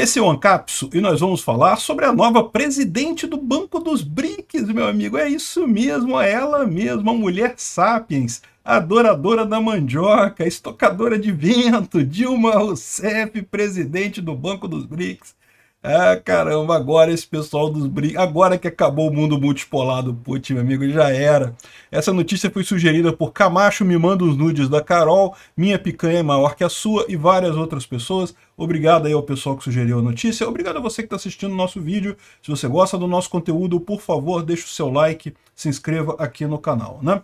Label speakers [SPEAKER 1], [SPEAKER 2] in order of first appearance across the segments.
[SPEAKER 1] Esse é o Ancapso e nós vamos falar sobre a nova presidente do Banco dos Brics, meu amigo. É isso mesmo, é ela mesma, a mulher sapiens, adoradora da mandioca, estocadora de vento, Dilma Rousseff, presidente do Banco dos BRICS. Ah, caramba, agora esse pessoal dos brincos. Agora que acabou o mundo multipolado, putz, meu amigo, já era. Essa notícia foi sugerida por Camacho, me manda os nudes da Carol, minha picanha é maior que a sua e várias outras pessoas. Obrigado aí ao pessoal que sugeriu a notícia. Obrigado a você que está assistindo o nosso vídeo. Se você gosta do nosso conteúdo, por favor, deixe o seu like, se inscreva aqui no canal, né?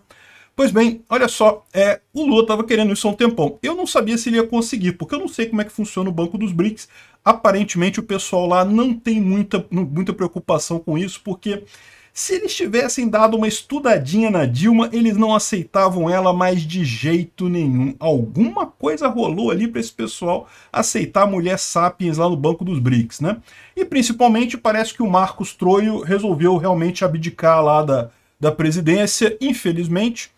[SPEAKER 1] Pois bem, olha só, é, o Lula estava querendo isso há um tempão. Eu não sabia se ele ia conseguir, porque eu não sei como é que funciona o Banco dos BRICS. Aparentemente o pessoal lá não tem muita, muita preocupação com isso, porque se eles tivessem dado uma estudadinha na Dilma, eles não aceitavam ela mais de jeito nenhum. Alguma coisa rolou ali para esse pessoal aceitar a mulher Sapiens lá no Banco dos BRICS, né? E principalmente parece que o Marcos Troio resolveu realmente abdicar lá da, da presidência, infelizmente.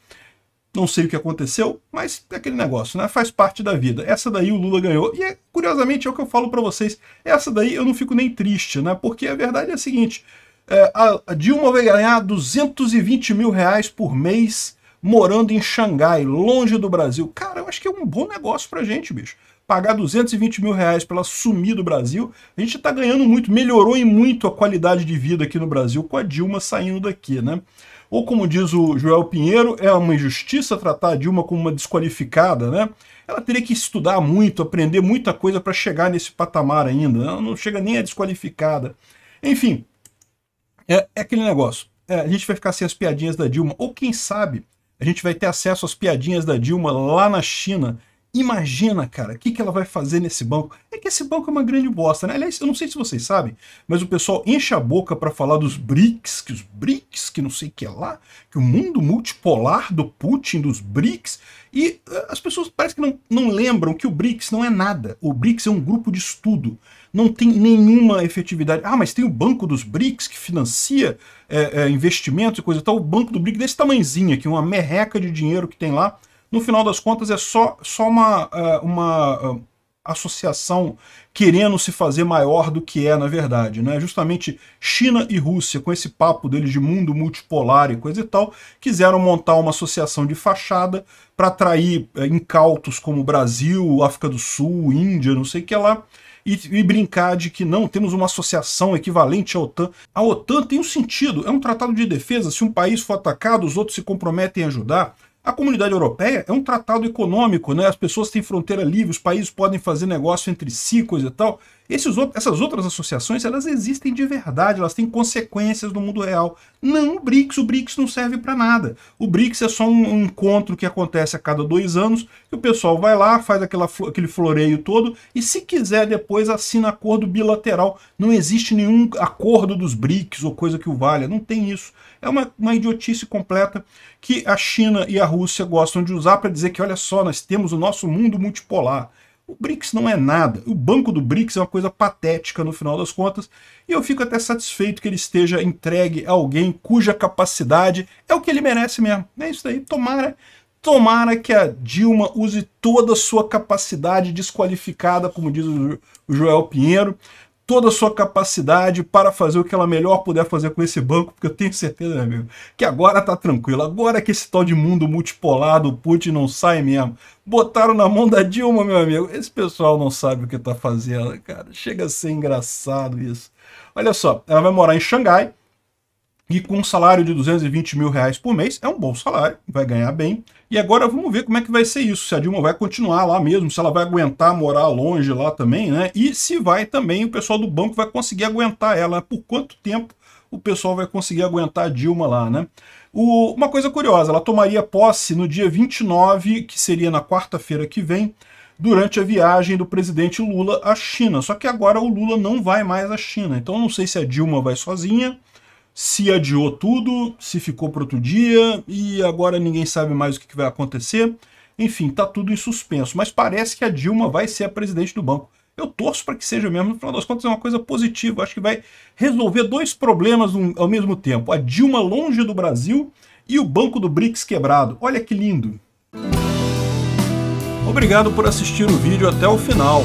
[SPEAKER 1] Não sei o que aconteceu, mas é aquele negócio, né? Faz parte da vida. Essa daí o Lula ganhou. E é, curiosamente é o que eu falo para vocês. Essa daí eu não fico nem triste, né? Porque a verdade é a seguinte: é, a Dilma vai ganhar 220 mil reais por mês morando em Xangai, longe do Brasil. Cara, eu acho que é um bom negócio pra gente, bicho. Pagar 220 mil reais pra ela sumir do Brasil, a gente tá ganhando muito, melhorou e muito a qualidade de vida aqui no Brasil com a Dilma saindo daqui, né? Ou como diz o Joel Pinheiro, é uma injustiça tratar a Dilma como uma desqualificada, né? Ela teria que estudar muito, aprender muita coisa para chegar nesse patamar ainda. Né? Ela não chega nem a desqualificada. Enfim, é, é aquele negócio. É, a gente vai ficar sem as piadinhas da Dilma. Ou quem sabe, a gente vai ter acesso às piadinhas da Dilma lá na China Imagina, cara, o que, que ela vai fazer nesse banco? É que esse banco é uma grande bosta, né? Aliás, eu não sei se vocês sabem, mas o pessoal enche a boca para falar dos BRICS, que os BRICS, que não sei o que é lá, que o mundo multipolar do Putin, dos BRICS, e eh, as pessoas parece que não, não lembram que o BRICS não é nada. O BRICS é um grupo de estudo, não tem nenhuma efetividade. Ah, mas tem o Banco dos BRICS que financia é, é, investimentos e coisa e tal. O Banco do BRICS desse tamanzinho aqui, uma merreca de dinheiro que tem lá, no final das contas é só, só uma, é, uma é, associação querendo se fazer maior do que é, na verdade. Né? Justamente China e Rússia, com esse papo deles de mundo multipolar e coisa e tal, quiseram montar uma associação de fachada para atrair é, incautos como Brasil, África do Sul, Índia, não sei o que lá, e, e, brincar de que não, temos uma associação equivalente à OTAN. A OTAN tem um sentido, é um tratado de defesa, se um país for atacado, os outros se comprometem a ajudar. A comunidade europeia é um tratado econômico, né? as pessoas têm fronteira livre, os países podem fazer negócio entre si, coisa e tal. Esses, essas outras associações, elas existem de verdade, elas têm consequências no mundo real. Não o BRICS, o BRICS não serve para nada. O BRICS é só um, encontro que acontece a cada dois anos, que o pessoal vai lá, faz aquela, aquele floreio todo, e se quiser depois assina acordo bilateral. Não existe nenhum acordo dos BRICS ou coisa que o valha, não tem isso. É uma, uma idiotice completa que a China e a Rússia gostam de usar para dizer que, olha só, nós temos o nosso mundo multipolar. O BRICS não é nada. O banco do BRICS é uma coisa patética no final das contas. E eu fico até satisfeito que ele esteja entregue a alguém cuja capacidade é o que ele merece mesmo. É isso daí. Tomara, tomara que a Dilma use toda a sua capacidade desqualificada, como diz o Joel Pinheiro, toda a sua capacidade para fazer o que ela melhor puder fazer com esse banco, porque eu tenho certeza, meu né, amigo, que agora tá tranquilo. Agora que esse tal de mundo multipolar do Putin não sai mesmo. Botaram na mão da Dilma, meu amigo. Esse pessoal não sabe o que tá fazendo, cara. Chega a ser engraçado isso. Olha só, ela vai morar em Xangai, e com um salário de 220 mil reais por mês, é um bom salário, vai ganhar bem. E agora vamos ver como é que vai ser isso, se a Dilma vai continuar lá mesmo, se ela vai aguentar morar longe lá também, né? E se vai também, o pessoal do banco vai conseguir aguentar ela, por quanto tempo o pessoal vai conseguir aguentar a Dilma lá, né? O, uma coisa curiosa, ela tomaria posse no dia 29, que seria na quarta-feira que vem, durante a viagem do presidente Lula à China. Só que agora o Lula não vai mais à China, então não sei se a Dilma vai sozinha, se adiou tudo, se ficou para outro dia e agora ninguém sabe mais o que vai acontecer. Enfim, tá tudo em suspenso, mas parece que a Dilma vai ser a presidente do banco. Eu torço para que seja mesmo, no final das contas é uma coisa positiva, acho que vai resolver dois problemas ao mesmo tempo, a Dilma longe do Brasil e o banco do BRICS quebrado. Olha que lindo! Obrigado por assistir o vídeo até o final.